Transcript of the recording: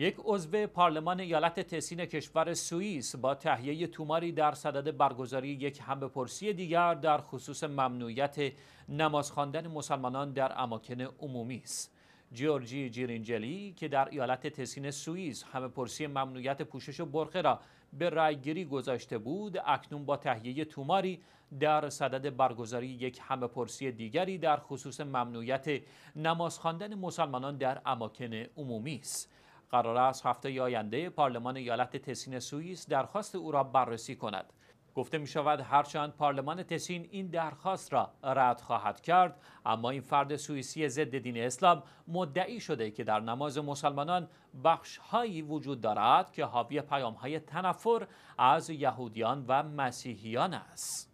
یک عضو پارلمان ایالت تسین کشور سوئیس با تهیه توماری در صدد برگزاری یک همبپرسی دیگر در خصوص ممنوعیت نماز خواندن مسلمانان در اماکن عمومی است. جورجی جیرینجلی که در ایالت تسین سوئیس پرسی ممنوعیت پوشش و برخه را به رأیگیری گذاشته بود اکنون با تهیه توماری در صدد برگزاری یک پرسی دیگری در خصوص ممنوعیت نماز خواندن مسلمانان در اماکن عمومی است قرار است هفته آینده پارلمان ایالت تسین سوئیس درخواست او را بررسی کند گفته می شود هرچند پارلمان تسین این درخواست را رد خواهد کرد اما این فرد سوئیسی ضد دین اسلام مدعی شده که در نماز مسلمانان بخش هایی وجود دارد که حاوی پیام های تنفر از یهودیان و مسیحیان است